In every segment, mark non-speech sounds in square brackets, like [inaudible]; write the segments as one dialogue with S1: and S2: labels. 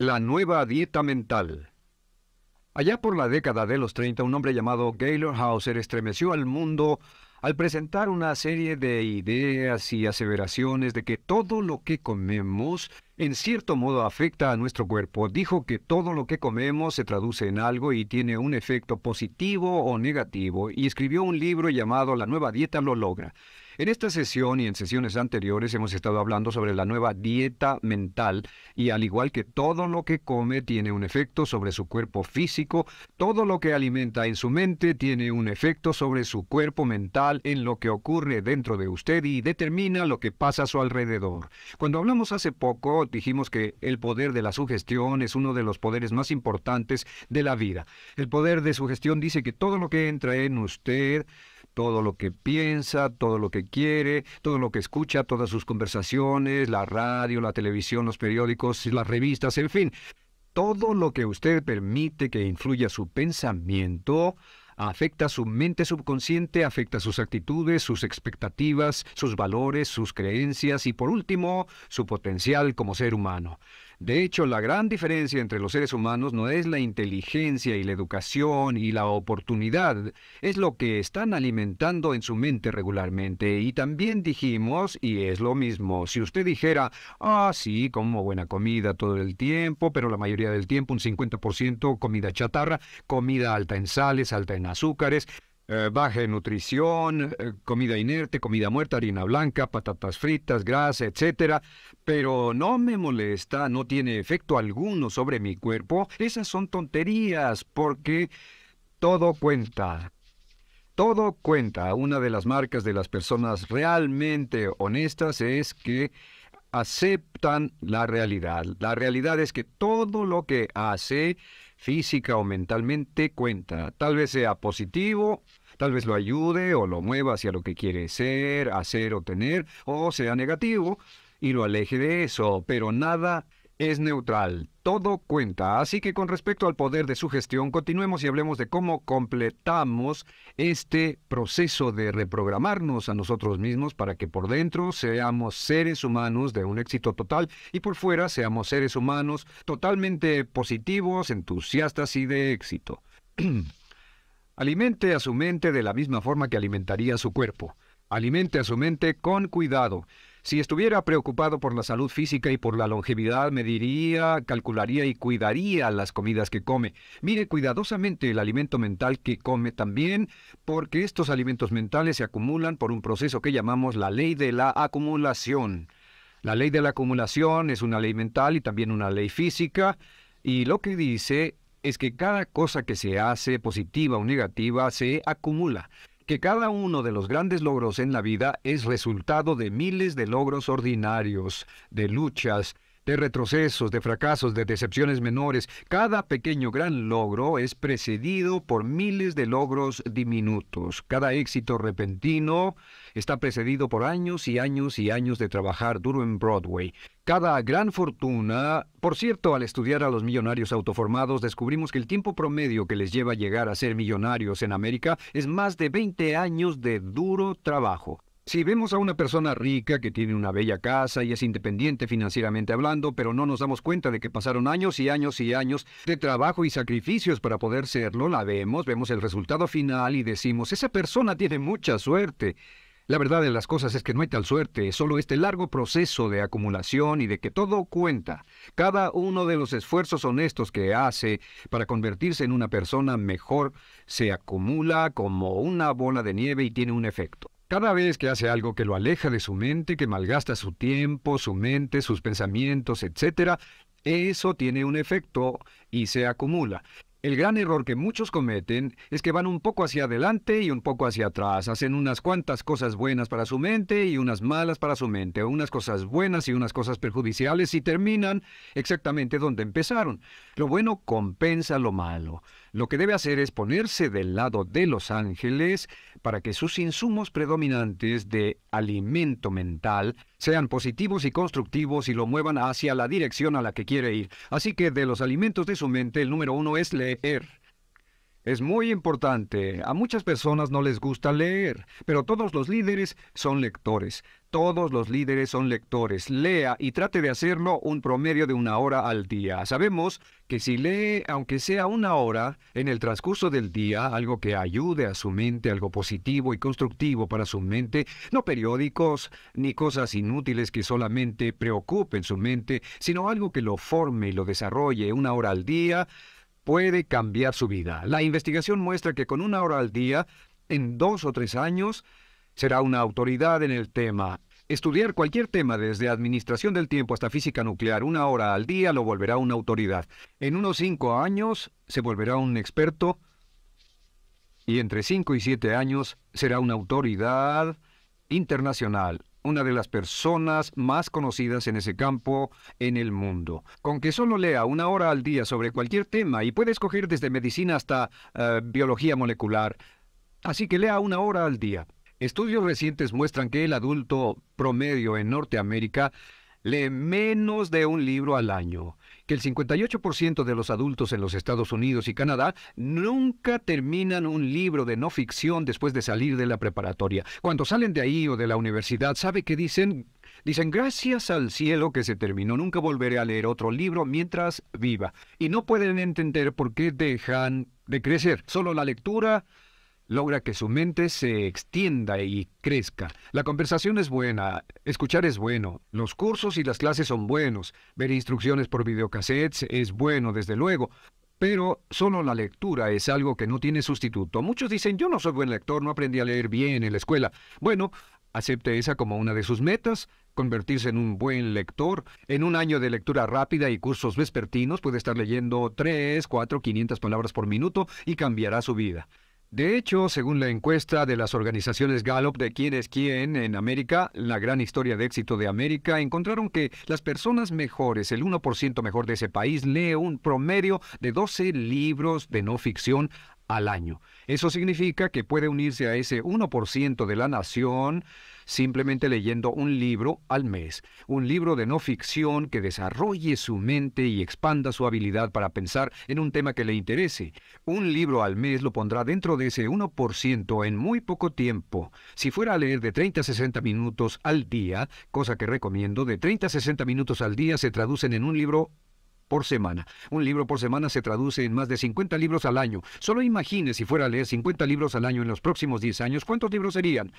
S1: La nueva dieta mental. Allá por la década de los 30, un hombre llamado Gaylor Hauser estremeció al mundo al presentar una serie de ideas y aseveraciones de que todo lo que comemos en cierto modo afecta a nuestro cuerpo. Dijo que todo lo que comemos se traduce en algo y tiene un efecto positivo o negativo y escribió un libro llamado La nueva dieta lo logra. En esta sesión y en sesiones anteriores hemos estado hablando sobre la nueva dieta mental y al igual que todo lo que come tiene un efecto sobre su cuerpo físico, todo lo que alimenta en su mente tiene un efecto sobre su cuerpo mental en lo que ocurre dentro de usted y determina lo que pasa a su alrededor. Cuando hablamos hace poco dijimos que el poder de la sugestión es uno de los poderes más importantes de la vida. El poder de sugestión dice que todo lo que entra en usted todo lo que piensa, todo lo que quiere, todo lo que escucha, todas sus conversaciones, la radio, la televisión, los periódicos, las revistas, en fin. Todo lo que usted permite que influya su pensamiento afecta su mente subconsciente, afecta sus actitudes, sus expectativas, sus valores, sus creencias y por último, su potencial como ser humano. De hecho, la gran diferencia entre los seres humanos no es la inteligencia y la educación y la oportunidad, es lo que están alimentando en su mente regularmente. Y también dijimos, y es lo mismo, si usted dijera, ah, sí, como buena comida todo el tiempo, pero la mayoría del tiempo un 50% comida chatarra, comida alta en sales, alta en azúcares, eh, baja nutrición, eh, comida inerte, comida muerta, harina blanca, patatas fritas, grasa, etc. Pero no me molesta, no tiene efecto alguno sobre mi cuerpo. Esas son tonterías, porque todo cuenta. Todo cuenta. Una de las marcas de las personas realmente honestas es que aceptan la realidad. La realidad es que todo lo que hace física o mentalmente cuenta. Tal vez sea positivo, tal vez lo ayude o lo mueva hacia lo que quiere ser, hacer o tener, o sea negativo y lo aleje de eso, pero nada es neutral. Todo cuenta. Así que con respecto al poder de su gestión, continuemos y hablemos de cómo completamos este proceso de reprogramarnos a nosotros mismos para que por dentro seamos seres humanos de un éxito total y por fuera seamos seres humanos totalmente positivos, entusiastas y de éxito. [clears throat] Alimente a su mente de la misma forma que alimentaría su cuerpo. Alimente a su mente con cuidado. Si estuviera preocupado por la salud física y por la longevidad, me diría, calcularía y cuidaría las comidas que come. Mire cuidadosamente el alimento mental que come también, porque estos alimentos mentales se acumulan por un proceso que llamamos la ley de la acumulación. La ley de la acumulación es una ley mental y también una ley física, y lo que dice es que cada cosa que se hace, positiva o negativa, se acumula que cada uno de los grandes logros en la vida es resultado de miles de logros ordinarios, de luchas, de retrocesos, de fracasos, de decepciones menores. Cada pequeño gran logro es precedido por miles de logros diminutos. Cada éxito repentino está precedido por años y años y años de trabajar duro en Broadway. Cada gran fortuna, por cierto, al estudiar a los millonarios autoformados, descubrimos que el tiempo promedio que les lleva a llegar a ser millonarios en América es más de 20 años de duro trabajo. Si vemos a una persona rica que tiene una bella casa y es independiente financieramente hablando, pero no nos damos cuenta de que pasaron años y años y años de trabajo y sacrificios para poder serlo, la vemos, vemos el resultado final y decimos, esa persona tiene mucha suerte. La verdad de las cosas es que no hay tal suerte, solo este largo proceso de acumulación y de que todo cuenta. Cada uno de los esfuerzos honestos que hace para convertirse en una persona mejor se acumula como una bola de nieve y tiene un efecto. Cada vez que hace algo que lo aleja de su mente, que malgasta su tiempo, su mente, sus pensamientos, etc., eso tiene un efecto y se acumula. El gran error que muchos cometen es que van un poco hacia adelante y un poco hacia atrás. Hacen unas cuantas cosas buenas para su mente y unas malas para su mente, unas cosas buenas y unas cosas perjudiciales y terminan exactamente donde empezaron. Lo bueno compensa lo malo. Lo que debe hacer es ponerse del lado de los ángeles, para que sus insumos predominantes de alimento mental sean positivos y constructivos y lo muevan hacia la dirección a la que quiere ir. Así que de los alimentos de su mente, el número uno es leer. Es muy importante. A muchas personas no les gusta leer, pero todos los líderes son lectores. Todos los líderes son lectores. Lea y trate de hacerlo un promedio de una hora al día. Sabemos que si lee, aunque sea una hora, en el transcurso del día, algo que ayude a su mente, algo positivo y constructivo para su mente, no periódicos ni cosas inútiles que solamente preocupen su mente, sino algo que lo forme y lo desarrolle una hora al día, puede cambiar su vida. La investigación muestra que con una hora al día, en dos o tres años, Será una autoridad en el tema. Estudiar cualquier tema desde administración del tiempo hasta física nuclear una hora al día lo volverá una autoridad. En unos cinco años se volverá un experto y entre cinco y siete años será una autoridad internacional, una de las personas más conocidas en ese campo en el mundo. Con que solo lea una hora al día sobre cualquier tema y puede escoger desde medicina hasta eh, biología molecular. Así que lea una hora al día. Estudios recientes muestran que el adulto promedio en Norteamérica lee menos de un libro al año, que el 58% de los adultos en los Estados Unidos y Canadá nunca terminan un libro de no ficción después de salir de la preparatoria. Cuando salen de ahí o de la universidad, ¿sabe que dicen? Dicen, gracias al cielo que se terminó, nunca volveré a leer otro libro mientras viva. Y no pueden entender por qué dejan de crecer. Solo la lectura logra que su mente se extienda y crezca. La conversación es buena, escuchar es bueno, los cursos y las clases son buenos, ver instrucciones por videocassettes es bueno, desde luego, pero solo la lectura es algo que no tiene sustituto. Muchos dicen, yo no soy buen lector, no aprendí a leer bien en la escuela. Bueno, acepte esa como una de sus metas, convertirse en un buen lector. En un año de lectura rápida y cursos vespertinos puede estar leyendo 3, 4, 500 palabras por minuto y cambiará su vida. De hecho, según la encuesta de las organizaciones Gallup de quién es quién en América, la gran historia de éxito de América, encontraron que las personas mejores, el 1% mejor de ese país, lee un promedio de 12 libros de no ficción al año. Eso significa que puede unirse a ese 1% de la nación simplemente leyendo un libro al mes, un libro de no ficción que desarrolle su mente y expanda su habilidad para pensar en un tema que le interese. Un libro al mes lo pondrá dentro de ese 1% en muy poco tiempo. Si fuera a leer de 30 a 60 minutos al día, cosa que recomiendo, de 30 a 60 minutos al día se traducen en un libro por semana. Un libro por semana se traduce en más de 50 libros al año. Solo imagine si fuera a leer 50 libros al año en los próximos 10 años, ¿cuántos libros serían?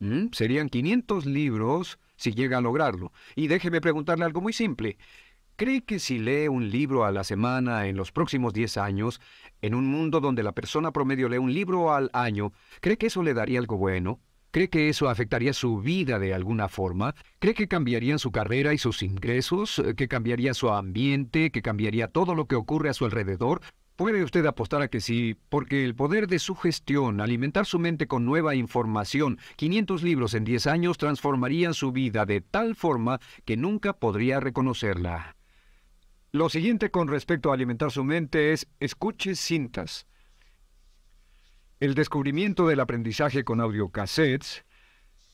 S1: Mm, serían 500 libros si llega a lograrlo. Y déjeme preguntarle algo muy simple. ¿Cree que si lee un libro a la semana en los próximos 10 años, en un mundo donde la persona promedio lee un libro al año, cree que eso le daría algo bueno? ¿Cree que eso afectaría su vida de alguna forma? ¿Cree que cambiarían su carrera y sus ingresos? ¿Que cambiaría su ambiente? ¿Que cambiaría todo lo que ocurre a su alrededor? Puede usted apostar a que sí, porque el poder de su gestión, alimentar su mente con nueva información, 500 libros en 10 años transformarían su vida de tal forma que nunca podría reconocerla. Lo siguiente con respecto a alimentar su mente es escuche cintas. El descubrimiento del aprendizaje con cassettes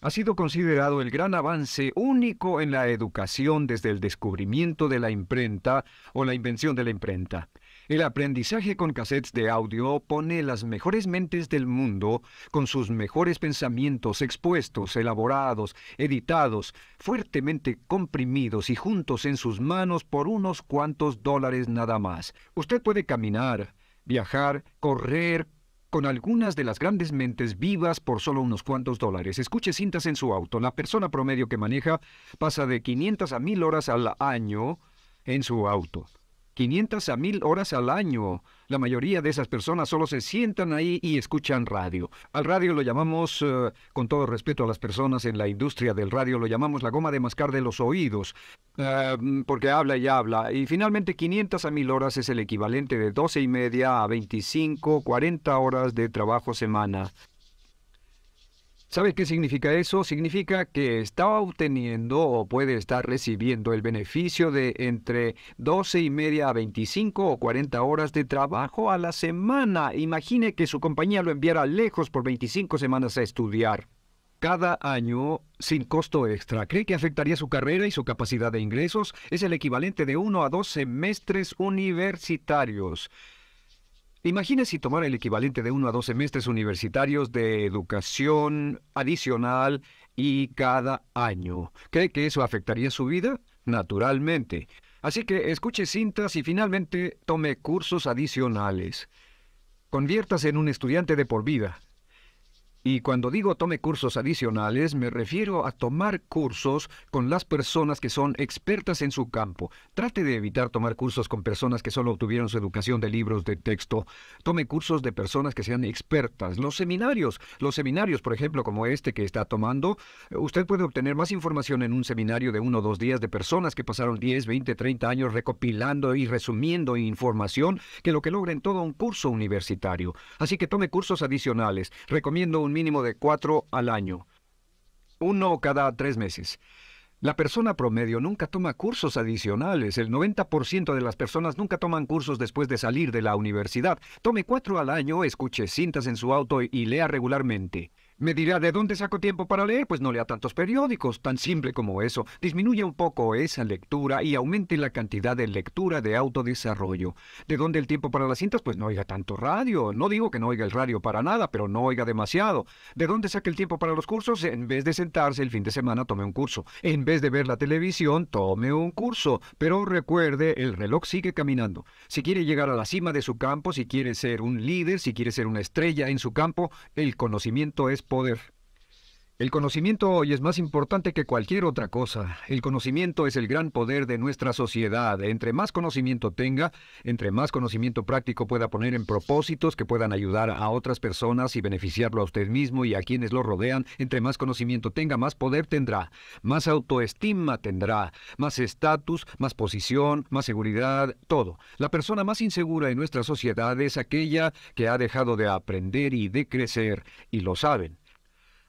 S1: ha sido considerado el gran avance único en la educación desde el descubrimiento de la imprenta o la invención de la imprenta. El aprendizaje con cassettes de audio pone las mejores mentes del mundo con sus mejores pensamientos expuestos, elaborados, editados, fuertemente comprimidos y juntos en sus manos por unos cuantos dólares nada más. Usted puede caminar, viajar, correr, con algunas de las grandes mentes vivas por solo unos cuantos dólares. Escuche cintas en su auto. La persona promedio que maneja pasa de 500 a 1000 horas al año en su auto. 500 a 1000 horas al año la mayoría de esas personas solo se sientan ahí y escuchan radio. Al radio lo llamamos, eh, con todo respeto a las personas en la industria del radio, lo llamamos la goma de mascar de los oídos, em, porque habla y habla. Y finalmente 500 a 1000 horas es el equivalente de 12 y media a 25, 40 horas de trabajo semana. ¿Sabes qué significa eso? Significa que está obteniendo o puede estar recibiendo el beneficio de entre 12 y media a 25 o 40 horas de trabajo a la semana. Imagine que su compañía lo enviara lejos por 25 semanas a estudiar. Cada año, sin costo extra, ¿cree que afectaría su carrera y su capacidad de ingresos? Es el equivalente de uno a dos semestres universitarios. Imagina si tomara el equivalente de uno a dos semestres universitarios de educación adicional y cada año. ¿Cree que eso afectaría su vida? Naturalmente. Así que escuche cintas y finalmente tome cursos adicionales. Conviértase en un estudiante de por vida. Y cuando digo tome cursos adicionales, me refiero a tomar cursos con las personas que son expertas en su campo. Trate de evitar tomar cursos con personas que solo obtuvieron su educación de libros de texto. Tome cursos de personas que sean expertas. Los seminarios, los seminarios, por ejemplo, como este que está tomando, usted puede obtener más información en un seminario de uno o dos días de personas que pasaron 10, 20, 30 años recopilando y resumiendo información que lo que logra en todo un curso universitario. Así que tome cursos adicionales. Recomiendo un mínimo de cuatro al año, uno cada tres meses. La persona promedio nunca toma cursos adicionales. El 90% de las personas nunca toman cursos después de salir de la universidad. Tome cuatro al año, escuche cintas en su auto y lea regularmente. Me dirá, ¿de dónde saco tiempo para leer? Pues no lea tantos periódicos, tan simple como eso. Disminuye un poco esa lectura y aumente la cantidad de lectura de autodesarrollo. ¿De dónde el tiempo para las cintas? Pues no oiga tanto radio. No digo que no oiga el radio para nada, pero no oiga demasiado. ¿De dónde saca el tiempo para los cursos? En vez de sentarse el fin de semana, tome un curso. En vez de ver la televisión, tome un curso. Pero recuerde, el reloj sigue caminando. Si quiere llegar a la cima de su campo, si quiere ser un líder, si quiere ser una estrella en su campo, el conocimiento es poder. El conocimiento hoy es más importante que cualquier otra cosa. El conocimiento es el gran poder de nuestra sociedad. Entre más conocimiento tenga, entre más conocimiento práctico pueda poner en propósitos que puedan ayudar a otras personas y beneficiarlo a usted mismo y a quienes lo rodean, entre más conocimiento tenga, más poder tendrá, más autoestima tendrá, más estatus, más posición, más seguridad, todo. La persona más insegura en nuestra sociedad es aquella que ha dejado de aprender y de crecer, y lo saben.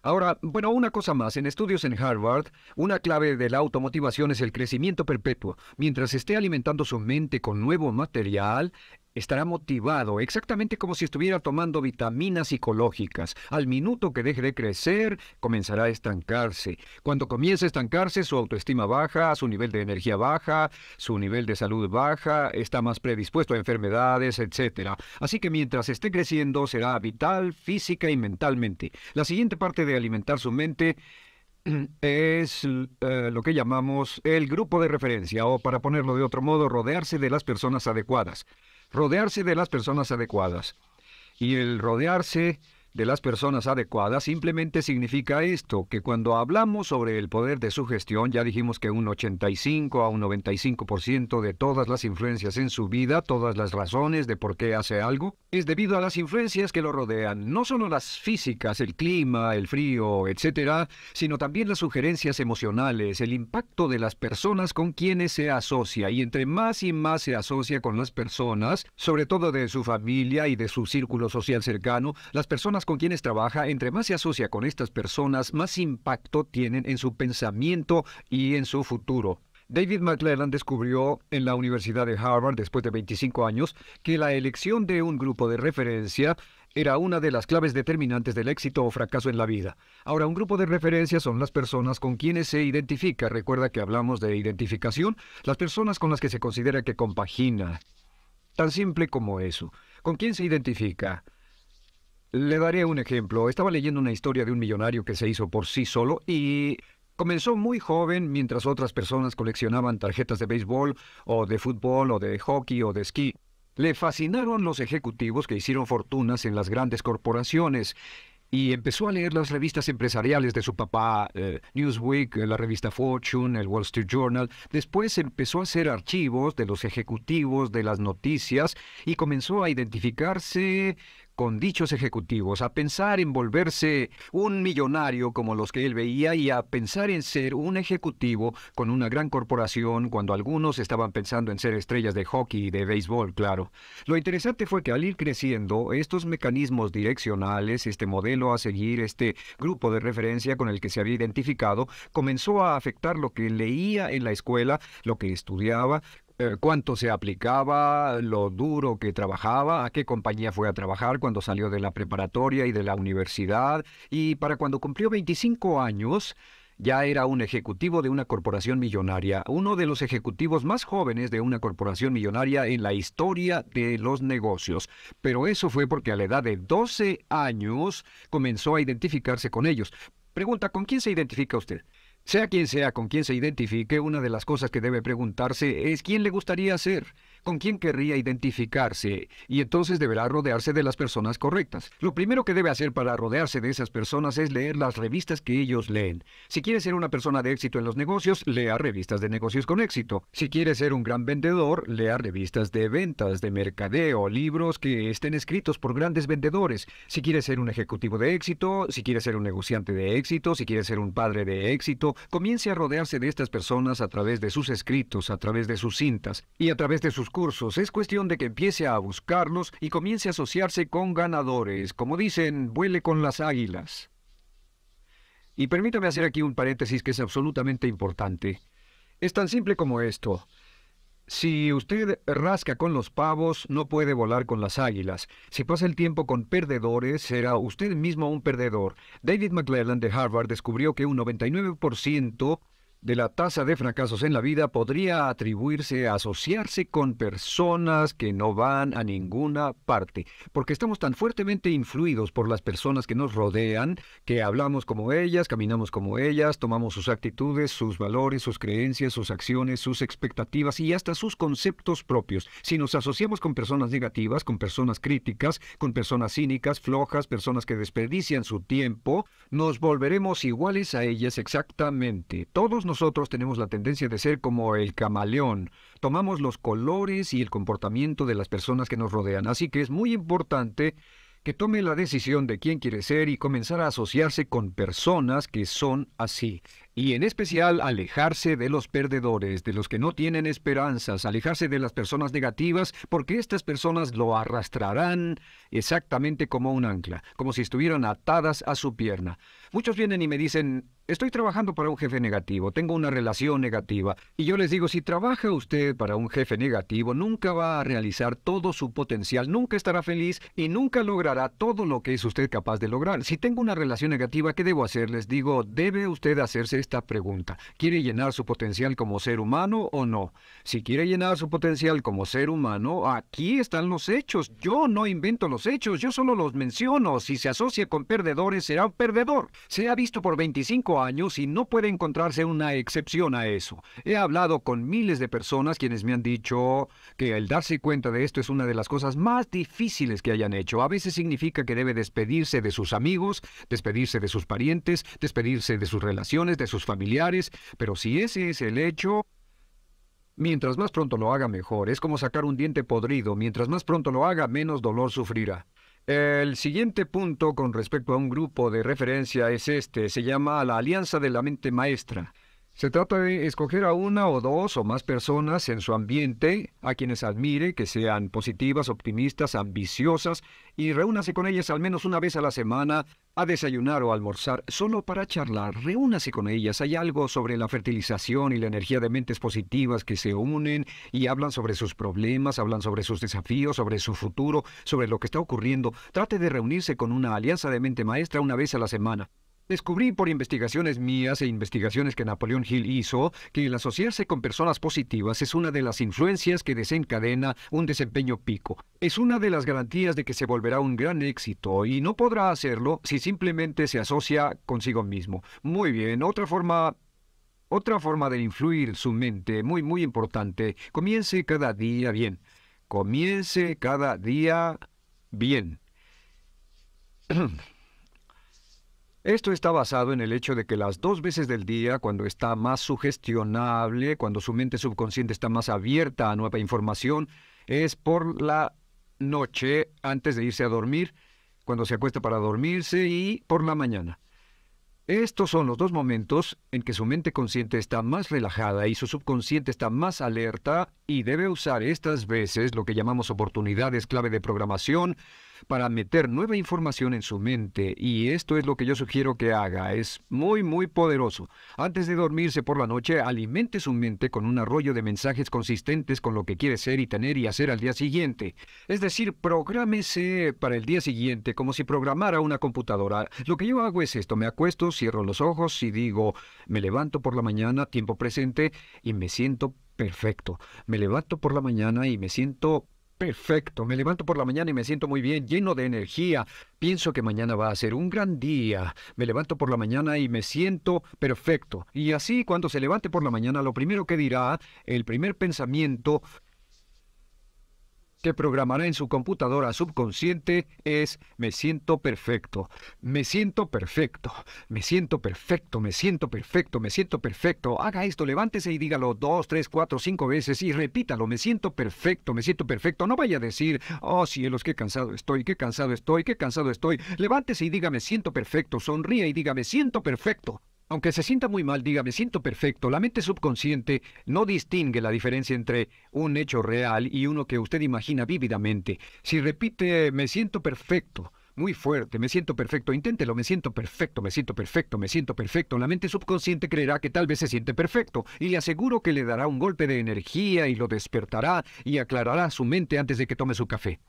S1: Ahora, bueno, una cosa más. En estudios en Harvard, una clave de la automotivación es el crecimiento perpetuo. Mientras esté alimentando su mente con nuevo material, estará motivado, exactamente como si estuviera tomando vitaminas psicológicas. Al minuto que deje de crecer, comenzará a estancarse. Cuando comience a estancarse, su autoestima baja, su nivel de energía baja, su nivel de salud baja, está más predispuesto a enfermedades, etc. Así que mientras esté creciendo, será vital, física y mentalmente. La siguiente parte de alimentar su mente [clears throat] es eh, lo que llamamos el grupo de referencia o, para ponerlo de otro modo, rodearse de las personas adecuadas rodearse de las personas adecuadas. Y el rodearse de las personas adecuadas simplemente significa esto, que cuando hablamos sobre el poder de su gestión, ya dijimos que un 85 a un 95% de todas las influencias en su vida, todas las razones de por qué hace algo, es debido a las influencias que lo rodean, no solo las físicas, el clima, el frío, etc., sino también las sugerencias emocionales, el impacto de las personas con quienes se asocia, y entre más y más se asocia con las personas, sobre todo de su familia y de su círculo social cercano, las personas con quienes trabaja, entre más se asocia con estas personas, más impacto tienen en su pensamiento y en su futuro. David McLellan descubrió en la Universidad de Harvard, después de 25 años, que la elección de un grupo de referencia era una de las claves determinantes del éxito o fracaso en la vida. Ahora, un grupo de referencia son las personas con quienes se identifica. Recuerda que hablamos de identificación, las personas con las que se considera que compagina. Tan simple como eso. ¿Con quién se identifica? Le daré un ejemplo. Estaba leyendo una historia de un millonario que se hizo por sí solo y comenzó muy joven mientras otras personas coleccionaban tarjetas de béisbol o de fútbol o de hockey o de esquí. Le fascinaron los ejecutivos que hicieron fortunas en las grandes corporaciones y empezó a leer las revistas empresariales de su papá, eh, Newsweek, la revista Fortune, el Wall Street Journal. Después empezó a hacer archivos de los ejecutivos, de las noticias, y comenzó a identificarse con dichos ejecutivos a pensar en volverse un millonario como los que él veía y a pensar en ser un ejecutivo con una gran corporación cuando algunos estaban pensando en ser estrellas de hockey y de béisbol, claro. Lo interesante fue que al ir creciendo, estos mecanismos direccionales, este modelo a seguir, este grupo de referencia con el que se había identificado, comenzó a afectar lo que leía en la escuela, lo que estudiaba, eh, cuánto se aplicaba, lo duro que trabajaba, a qué compañía fue a trabajar cuando salió de la preparatoria y de la universidad. Y para cuando cumplió 25 años, ya era un ejecutivo de una corporación millonaria, uno de los ejecutivos más jóvenes de una corporación millonaria en la historia de los negocios. Pero eso fue porque a la edad de 12 años comenzó a identificarse con ellos. Pregunta, ¿con quién se identifica usted? Sea quien sea, con quien se identifique, una de las cosas que debe preguntarse es quién le gustaría ser con quién querría identificarse y entonces deberá rodearse de las personas correctas. Lo primero que debe hacer para rodearse de esas personas es leer las revistas que ellos leen. Si quiere ser una persona de éxito en los negocios, lea revistas de negocios con éxito. Si quiere ser un gran vendedor, lea revistas de ventas, de mercadeo, libros que estén escritos por grandes vendedores. Si quiere ser un ejecutivo de éxito, si quiere ser un negociante de éxito, si quiere ser un padre de éxito, comience a rodearse de estas personas a través de sus escritos, a través de sus cintas y a través de sus cursos, es cuestión de que empiece a buscarlos y comience a asociarse con ganadores. Como dicen, vuele con las águilas. Y permítame hacer aquí un paréntesis que es absolutamente importante. Es tan simple como esto. Si usted rasca con los pavos, no puede volar con las águilas. Si pasa el tiempo con perdedores, será usted mismo un perdedor. David McLellan de Harvard descubrió que un 99% de la tasa de fracasos en la vida podría atribuirse a asociarse con personas que no van a ninguna parte, porque estamos tan fuertemente influidos por las personas que nos rodean, que hablamos como ellas, caminamos como ellas, tomamos sus actitudes, sus valores, sus creencias, sus acciones, sus expectativas y hasta sus conceptos propios. Si nos asociamos con personas negativas, con personas críticas, con personas cínicas, flojas, personas que desperdician su tiempo, nos volveremos iguales a ellas exactamente. Todos nosotros tenemos la tendencia de ser como el camaleón. Tomamos los colores y el comportamiento de las personas que nos rodean. Así que es muy importante que tome la decisión de quién quiere ser y comenzar a asociarse con personas que son así y en especial alejarse de los perdedores, de los que no tienen esperanzas, alejarse de las personas negativas, porque estas personas lo arrastrarán exactamente como un ancla, como si estuvieran atadas a su pierna. Muchos vienen y me dicen, estoy trabajando para un jefe negativo, tengo una relación negativa, y yo les digo, si trabaja usted para un jefe negativo, nunca va a realizar todo su potencial, nunca estará feliz y nunca logrará todo lo que es usted capaz de lograr. Si tengo una relación negativa, ¿qué debo hacer? Les digo, debe usted hacerse esta pregunta. ¿Quiere llenar su potencial como ser humano o no? Si quiere llenar su potencial como ser humano, aquí están los hechos. Yo no invento los hechos, yo solo los menciono. Si se asocia con perdedores, será un perdedor. Se ha visto por 25 años y no puede encontrarse una excepción a eso. He hablado con miles de personas quienes me han dicho que el darse cuenta de esto es una de las cosas más difíciles que hayan hecho. A veces significa que debe despedirse de sus amigos, despedirse de sus parientes, despedirse de sus relaciones, de sus familiares, pero si ese es el hecho, mientras más pronto lo haga mejor. Es como sacar un diente podrido, mientras más pronto lo haga, menos dolor sufrirá. El siguiente punto con respecto a un grupo de referencia es este, se llama la Alianza de la Mente Maestra. Se trata de escoger a una o dos o más personas en su ambiente a quienes admire, que sean positivas, optimistas, ambiciosas y reúnase con ellas al menos una vez a la semana a desayunar o almorzar, solo para charlar. Reúnase con ellas. Hay algo sobre la fertilización y la energía de mentes positivas que se unen y hablan sobre sus problemas, hablan sobre sus desafíos, sobre su futuro, sobre lo que está ocurriendo. Trate de reunirse con una alianza de mente maestra una vez a la semana. Descubrí por investigaciones mías e investigaciones que Napoleón Hill hizo que el asociarse con personas positivas es una de las influencias que desencadena un desempeño pico. Es una de las garantías de que se volverá un gran éxito y no podrá hacerlo si simplemente se asocia consigo mismo. Muy bien, otra forma otra forma de influir su mente, muy, muy importante, comience cada día bien. Comience cada día bien. [clears throat] Esto está basado en el hecho de que las dos veces del día, cuando está más sugestionable, cuando su mente subconsciente está más abierta a nueva información, es por la noche antes de irse a dormir, cuando se acuesta para dormirse y por la mañana. Estos son los dos momentos en que su mente consciente está más relajada y su subconsciente está más alerta y debe usar estas veces lo que llamamos oportunidades clave de programación para meter nueva información en su mente y esto es lo que yo sugiero que haga. Es muy, muy poderoso. Antes de dormirse por la noche, alimente su mente con un arroyo de mensajes consistentes con lo que quiere ser y tener y hacer al día siguiente. Es decir, prográmese para el día siguiente como si programara una computadora. Lo que yo hago es esto, me acuesto, cierro los ojos y digo, me levanto por la mañana, tiempo presente, y me siento perfecto. Me levanto por la mañana y me siento perfecto. Me levanto por la mañana y me siento muy bien, lleno de energía. Pienso que mañana va a ser un gran día. Me levanto por la mañana y me siento perfecto. Y así cuando se levante por la mañana, lo primero que dirá, el primer pensamiento que programará en su computadora subconsciente es me siento perfecto, me siento perfecto, me siento perfecto, me siento perfecto, me siento perfecto. Haga esto, levántese y dígalo dos, tres, cuatro, cinco veces y repítalo, me siento perfecto, me siento perfecto. No vaya a decir, oh cielos, qué cansado estoy, qué cansado estoy, qué cansado estoy. Levántese y diga me siento perfecto, sonríe y diga me siento perfecto. Aunque se sienta muy mal, diga, me siento perfecto, la mente subconsciente no distingue la diferencia entre un hecho real y uno que usted imagina vívidamente. Si repite, me siento perfecto, muy fuerte, me siento perfecto, inténtelo, me siento perfecto, me siento perfecto, me siento perfecto, la mente subconsciente creerá que tal vez se siente perfecto y le aseguro que le dará un golpe de energía y lo despertará y aclarará su mente antes de que tome su café.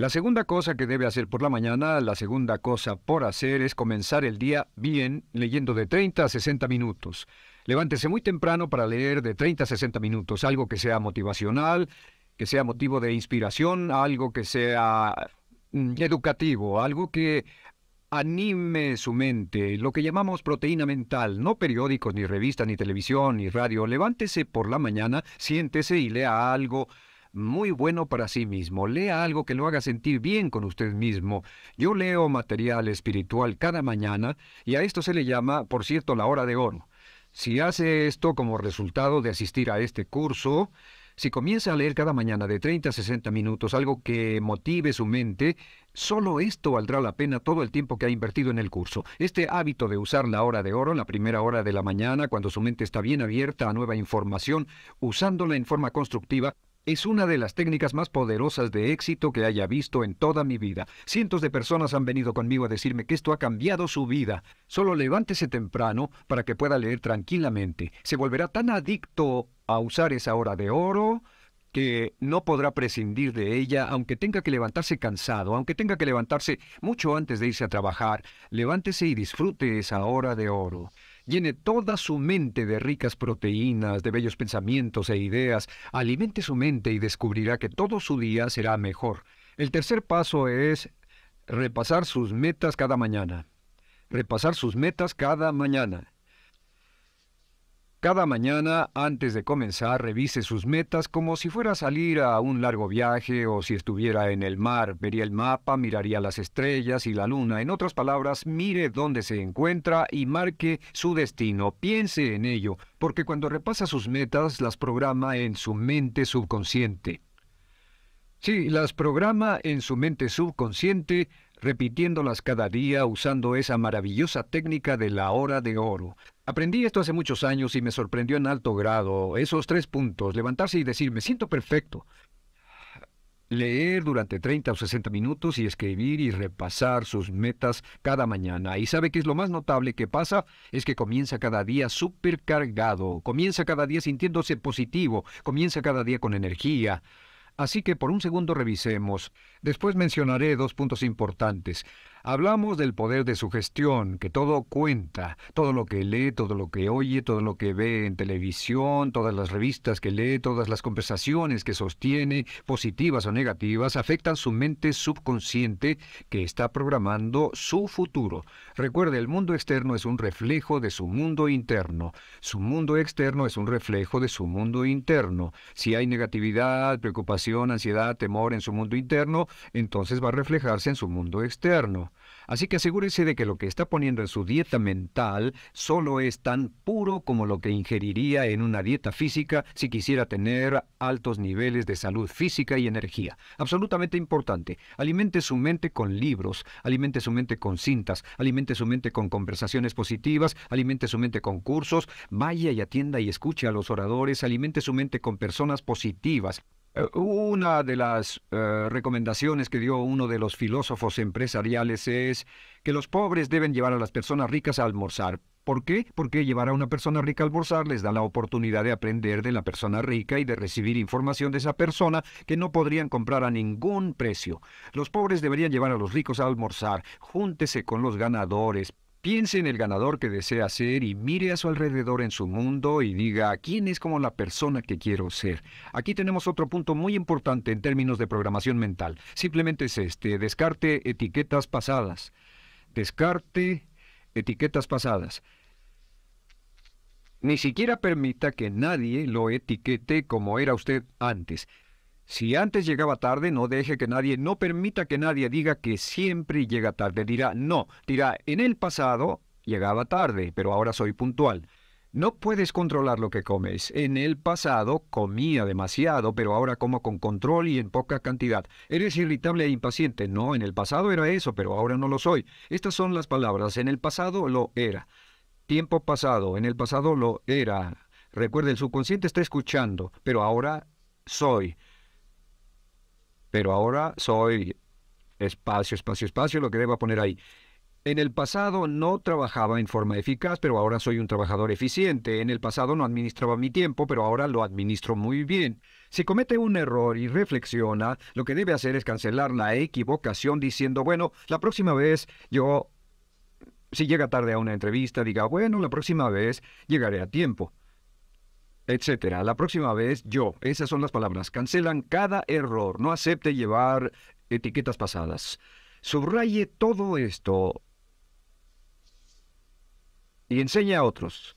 S1: La segunda cosa que debe hacer por la mañana, la segunda cosa por hacer es comenzar el día bien leyendo de 30 a 60 minutos. Levántese muy temprano para leer de 30 a 60 minutos, algo que sea motivacional, que sea motivo de inspiración, algo que sea mm, educativo, algo que anime su mente, lo que llamamos proteína mental, no periódicos, ni revistas, ni televisión, ni radio. Levántese por la mañana, siéntese y lea algo muy bueno para sí mismo. Lea algo que lo haga sentir bien con usted mismo. Yo leo material espiritual cada mañana y a esto se le llama, por cierto, la hora de oro. Si hace esto como resultado de asistir a este curso, si comienza a leer cada mañana de 30 a 60 minutos algo que motive su mente, solo esto valdrá la pena todo el tiempo que ha invertido en el curso. Este hábito de usar la hora de oro, la primera hora de la mañana, cuando su mente está bien abierta a nueva información, usándola en forma constructiva, es una de las técnicas más poderosas de éxito que haya visto en toda mi vida. Cientos de personas han venido conmigo a decirme que esto ha cambiado su vida. Solo levántese temprano para que pueda leer tranquilamente. Se volverá tan adicto a usar esa hora de oro que no podrá prescindir de ella, aunque tenga que levantarse cansado, aunque tenga que levantarse mucho antes de irse a trabajar. Levántese y disfrute esa hora de oro. Llene toda su mente de ricas proteínas, de bellos pensamientos e ideas. Alimente su mente y descubrirá que todo su día será mejor. El tercer paso es repasar sus metas cada mañana. Repasar sus metas cada mañana. Cada mañana, antes de comenzar, revise sus metas como si fuera a salir a un largo viaje o si estuviera en el mar. Vería el mapa, miraría las estrellas y la luna. En otras palabras, mire dónde se encuentra y marque su destino. Piense en ello, porque cuando repasa sus metas, las programa en su mente subconsciente. Sí, las programa en su mente subconsciente repitiéndolas cada día usando esa maravillosa técnica de la hora de oro. Aprendí esto hace muchos años y me sorprendió en alto grado. Esos tres puntos, levantarse y decir, me siento perfecto. Leer durante 30 o 60 minutos y escribir y repasar sus metas cada mañana. Y sabe que es lo más notable que pasa, es que comienza cada día cargado... comienza cada día sintiéndose positivo, comienza cada día con energía. Así que por un segundo revisemos. Después mencionaré dos puntos importantes. Hablamos del poder de su gestión, que todo cuenta, todo lo que lee, todo lo que oye, todo lo que ve en televisión, todas las revistas que lee, todas las conversaciones que sostiene, positivas o negativas, afectan su mente subconsciente que está programando su futuro. Recuerde, el mundo externo es un reflejo de su mundo interno. Su mundo externo es un reflejo de su mundo interno. Si hay negatividad, preocupación, ansiedad, temor en su mundo interno, entonces va a reflejarse en su mundo externo. Así que asegúrese de que lo que está poniendo en su dieta mental solo es tan puro como lo que ingeriría en una dieta física si quisiera tener altos niveles de salud física y energía. Absolutamente importante. Alimente su mente con libros, alimente su mente con cintas, alimente su mente con conversaciones positivas, alimente su mente con cursos, vaya y atienda y escuche a los oradores, alimente su mente con personas positivas. Eh, una de las eh, recomendaciones que dio uno de los filósofos empresariales es que los pobres deben llevar a las personas ricas a almorzar. ¿Por qué? Porque llevar a una persona rica a almorzar les da la oportunidad de aprender de la persona rica y de recibir información de esa persona que no podrían comprar a ningún precio. Los pobres deberían llevar a los ricos a almorzar. Júntese con los ganadores, Piense en el ganador que desea ser y mire a su alrededor en su mundo y diga, ¿quién es como la persona que quiero ser? Aquí tenemos otro punto muy importante en términos de programación mental. Simplemente es este, descarte etiquetas pasadas. Descarte etiquetas pasadas. Ni siquiera permita que nadie lo etiquete como era usted antes. Si antes llegaba tarde, no deje que nadie, no permita que nadie diga que siempre llega tarde. Dirá, no, dirá, en el pasado llegaba tarde, pero ahora soy puntual. No puedes controlar lo que comes. En el pasado comía demasiado, pero ahora como con control y en poca cantidad. Eres irritable e impaciente. No, en el pasado era eso, pero ahora no lo soy. Estas son las palabras. En el pasado lo era. Tiempo pasado, en el pasado lo era. Recuerda, el subconsciente está escuchando, pero ahora soy pero ahora soy espacio, espacio, espacio, lo que debo poner ahí. En el pasado no trabajaba en forma eficaz, pero ahora soy un trabajador eficiente. En el pasado no administraba mi tiempo, pero ahora lo administro muy bien. Si comete un error y reflexiona, lo que debe hacer es cancelar la equivocación diciendo, bueno, la próxima vez yo, si llega tarde a una entrevista, diga, bueno, la próxima vez llegaré a tiempo etcétera. La próxima vez yo, esas son las palabras, cancelan cada error, no acepte llevar etiquetas pasadas. Subraye todo esto y enseñe a otros.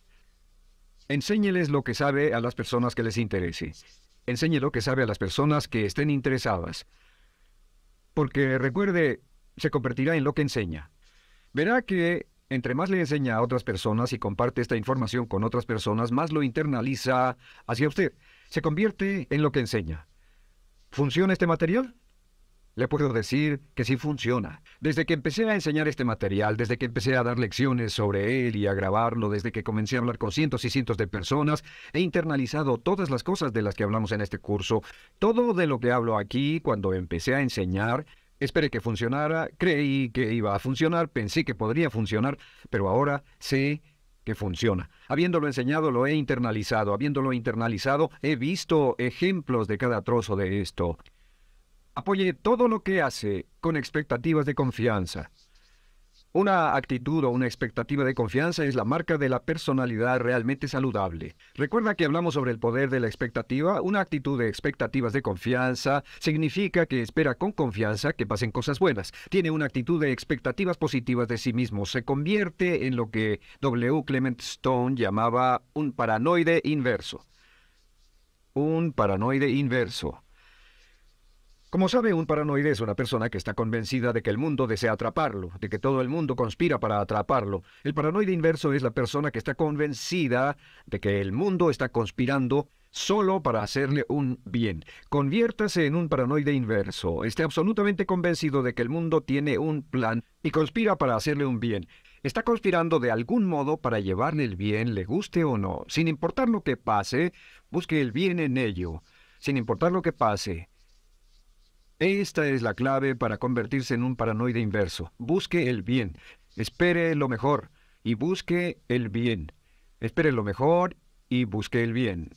S1: Enséñeles lo que sabe a las personas que les interese. Enseñe lo que sabe a las personas que estén interesadas. Porque recuerde, se convertirá en lo que enseña. Verá que entre más le enseña a otras personas y comparte esta información con otras personas, más lo internaliza hacia usted. Se convierte en lo que enseña. ¿Funciona este material? Le puedo decir que sí funciona. Desde que empecé a enseñar este material, desde que empecé a dar lecciones sobre él y a grabarlo, desde que comencé a hablar con cientos y cientos de personas, he internalizado todas las cosas de las que hablamos en este curso. Todo de lo que hablo aquí cuando empecé a enseñar esperé que funcionara, creí que iba a funcionar, pensé que podría funcionar, pero ahora sé que funciona. Habiéndolo enseñado, lo he internalizado. Habiéndolo internalizado, he visto ejemplos de cada trozo de esto. Apoye todo lo que hace con expectativas de confianza. Una actitud o una expectativa de confianza es la marca de la personalidad realmente saludable. Recuerda que hablamos sobre el poder de la expectativa. Una actitud de expectativas de confianza significa que espera con confianza que pasen cosas buenas. Tiene una actitud de expectativas positivas de sí mismo. Se convierte en lo que W. Clement Stone llamaba un paranoide inverso. Un paranoide inverso. Como sabe, un paranoide es una persona que está convencida de que el mundo desea atraparlo, de que todo el mundo conspira para atraparlo. El paranoide inverso es la persona que está convencida de que el mundo está conspirando solo para hacerle un bien. Conviértase en un paranoide inverso. Esté absolutamente convencido de que el mundo tiene un plan y conspira para hacerle un bien. Está conspirando de algún modo para llevarle el bien, le guste o no. Sin importar lo que pase, busque el bien en ello. Sin importar lo que pase, esta es la clave para convertirse en un paranoide inverso. Busque el bien, espere lo mejor y busque el bien. Espere lo mejor y busque el bien.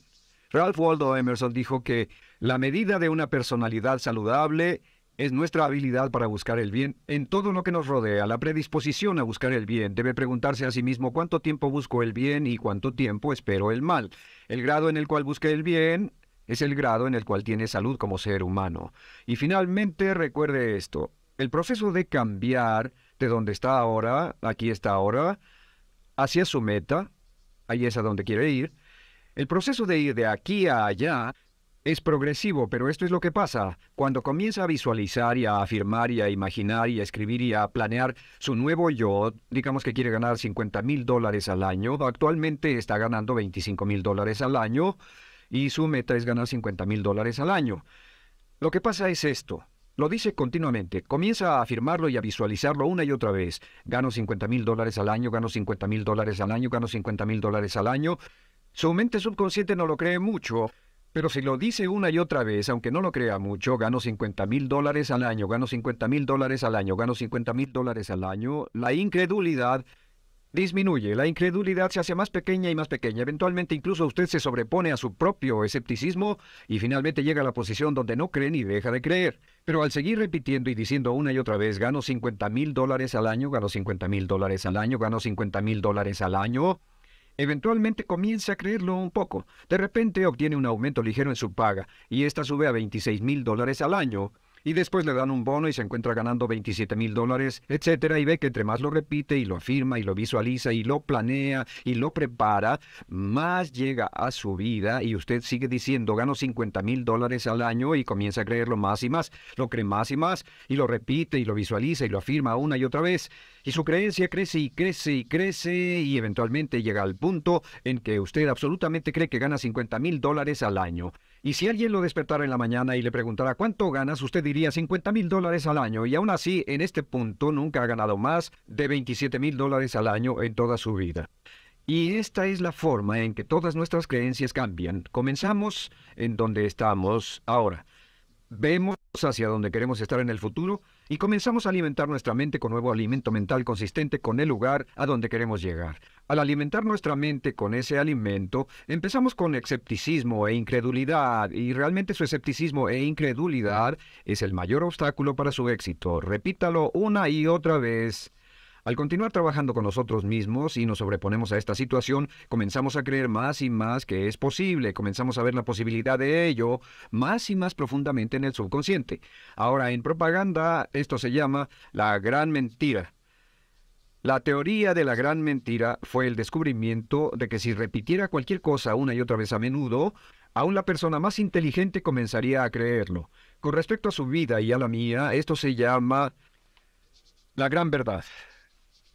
S1: Ralph Waldo Emerson dijo que la medida de una personalidad saludable es nuestra habilidad para buscar el bien en todo lo que nos rodea. La predisposición a buscar el bien debe preguntarse a sí mismo cuánto tiempo busco el bien y cuánto tiempo espero el mal. El grado en el cual busque el bien es el grado en el cual tiene salud como ser humano. Y finalmente recuerde esto, el proceso de cambiar de donde está ahora, aquí está ahora, hacia su meta, ahí es a donde quiere ir, el proceso de ir de aquí a allá es progresivo, pero esto es lo que pasa. Cuando comienza a visualizar y a afirmar y a imaginar y a escribir y a planear su nuevo yo, digamos que quiere ganar 50 mil dólares al año, actualmente está ganando 25 mil dólares al año, y su meta es ganar 50 mil dólares al año. Lo que pasa es esto. Lo dice continuamente, comienza a afirmarlo y a visualizarlo una y otra vez. Gano 50 mil dólares al año, gano 50 mil dólares al año, gano 50 mil dólares al año. Su mente subconsciente no lo cree mucho, pero si lo dice una y otra vez, aunque no lo crea mucho, gano 50 mil dólares al año, gano 50 mil dólares al año, gano 50 mil dólares al año, la incredulidad disminuye, la incredulidad se hace más pequeña y más pequeña. Eventualmente incluso usted se sobrepone a su propio escepticismo y finalmente llega a la posición donde no cree ni deja de creer. Pero al seguir repitiendo y diciendo una y otra vez, gano 50 mil dólares al año, gano 50 mil dólares al año, gano 50 mil dólares al año, Eventualmente comienza a creerlo un poco. De repente obtiene un aumento ligero en su paga y esta sube a 26 mil dólares al año y después le dan un bono y se encuentra ganando 27 mil dólares, etcétera, y ve que entre más lo repite y lo afirma y lo visualiza y lo planea y lo prepara, más llega a su vida y usted sigue diciendo, gano 50 mil dólares al año y comienza a creerlo más y más, lo cree más y más y lo repite y lo visualiza y lo afirma una y otra vez. Y su creencia crece y crece y crece y eventualmente llega al punto en que usted absolutamente cree que gana 50 mil dólares al año. Y si alguien lo despertara en la mañana y le preguntara cuánto ganas, usted diría 50 mil dólares al año. Y aún así, en este punto, nunca ha ganado más de 27 mil dólares al año en toda su vida. Y esta es la forma en que todas nuestras creencias cambian. Comenzamos en donde estamos ahora. Vemos hacia donde queremos estar en el futuro y comenzamos a alimentar nuestra mente con nuevo alimento mental consistente con el lugar a donde queremos llegar. Al alimentar nuestra mente con ese alimento, empezamos con escepticismo e incredulidad, y realmente su escepticismo e incredulidad es el mayor obstáculo para su éxito. Repítalo una y otra vez. Al continuar trabajando con nosotros mismos y nos sobreponemos a esta situación, comenzamos a creer más y más que es posible, comenzamos a ver la posibilidad de ello más y más profundamente en el subconsciente. Ahora, en propaganda, esto se llama la gran mentira. La teoría de la gran mentira fue el descubrimiento de que si repitiera cualquier cosa una y otra vez a menudo, aún la persona más inteligente comenzaría a creerlo. Con respecto a su vida y a la mía, esto se llama la gran verdad.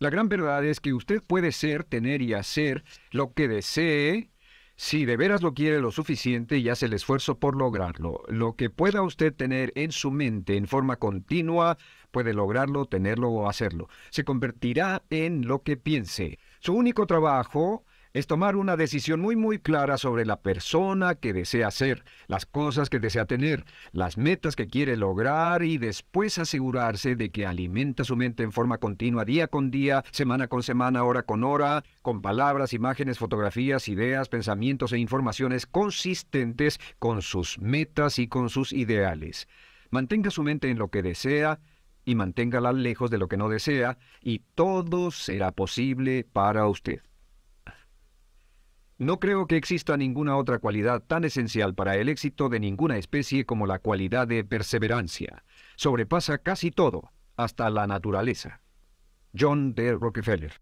S1: La gran verdad es que usted puede ser, tener y hacer lo que desee si de veras lo quiere lo suficiente y hace el esfuerzo por lograrlo. Lo que pueda usted tener en su mente en forma continua, puede lograrlo, tenerlo o hacerlo. Se convertirá en lo que piense. Su único trabajo es tomar una decisión muy muy clara sobre la persona que desea ser, las cosas que desea tener, las metas que quiere lograr y después asegurarse de que alimenta su mente en forma continua día con día, semana con semana, hora con hora, con palabras, imágenes, fotografías, ideas, pensamientos e informaciones consistentes con sus metas y con sus ideales. Mantenga su mente en lo que desea, y manténgala lejos de lo que no desea, y todo será posible para usted. No creo que exista ninguna otra cualidad tan esencial para el éxito de ninguna especie como la cualidad de perseverancia. Sobrepasa casi todo, hasta la naturaleza. John D. Rockefeller